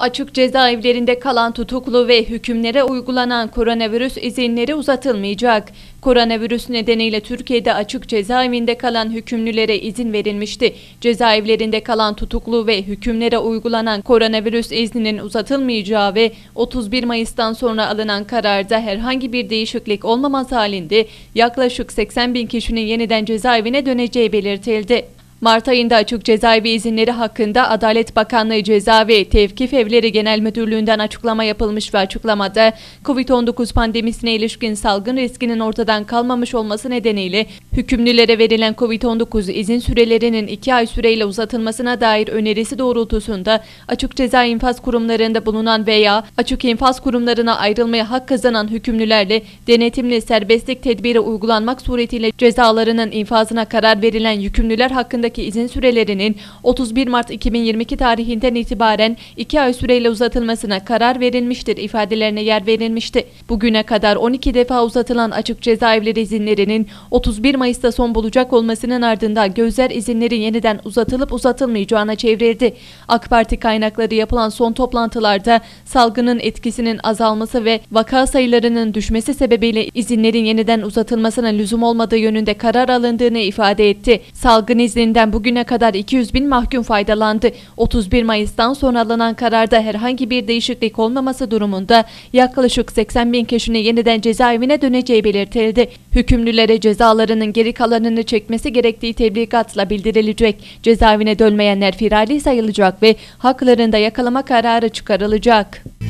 Açık cezaevlerinde kalan tutuklu ve hükümlere uygulanan koronavirüs izinleri uzatılmayacak. Koronavirüs nedeniyle Türkiye'de açık cezaevinde kalan hükümlülere izin verilmişti. Cezaevlerinde kalan tutuklu ve hükümlere uygulanan koronavirüs izninin uzatılmayacağı ve 31 Mayıs'tan sonra alınan kararda herhangi bir değişiklik olmaması halinde yaklaşık 80 bin kişinin yeniden cezaevine döneceği belirtildi. Mart ayında açık cezaevi izinleri hakkında Adalet Bakanlığı Ceza ve Tevkif Evleri Genel Müdürlüğü'nden açıklama yapılmış ve açıklamada COVID-19 pandemisine ilişkin salgın riskinin ortadan kalmamış olması nedeniyle hükümlülere verilen COVID-19 izin sürelerinin 2 ay süreyle uzatılmasına dair önerisi doğrultusunda açık ceza infaz kurumlarında bulunan veya açık infaz kurumlarına ayrılmaya hak kazanan hükümlülerle denetimli serbestlik tedbiri uygulanmak suretiyle cezalarının infazına karar verilen yükümlüler hakkında konudaki izin sürelerinin 31 Mart 2022 tarihinden itibaren 2 ay süreyle uzatılmasına karar verilmiştir ifadelerine yer verilmişti. Bugüne kadar 12 defa uzatılan açık cezaevleri izinlerinin 31 Mayıs'ta son bulacak olmasının ardından gözler izinlerin yeniden uzatılıp uzatılmayacağına çevrildi. AK Parti kaynakları yapılan son toplantılarda salgının etkisinin azalması ve vaka sayılarının düşmesi sebebiyle izinlerin yeniden uzatılmasına lüzum olmadığı yönünde karar alındığını ifade etti. Salgın izninden Sürecinden bugüne kadar 200 bin mahkum faydalandı. 31 Mayıs'tan sonra alınan kararda herhangi bir değişiklik olmaması durumunda yaklaşık 80 bin kişinin yeniden cezaevine döneceği belirtildi. Hükümlülere cezalarının geri kalanını çekmesi gerektiği tebligatla bildirilecek. Cezaevine dönmeyenler firari sayılacak ve haklarında yakalama kararı çıkarılacak.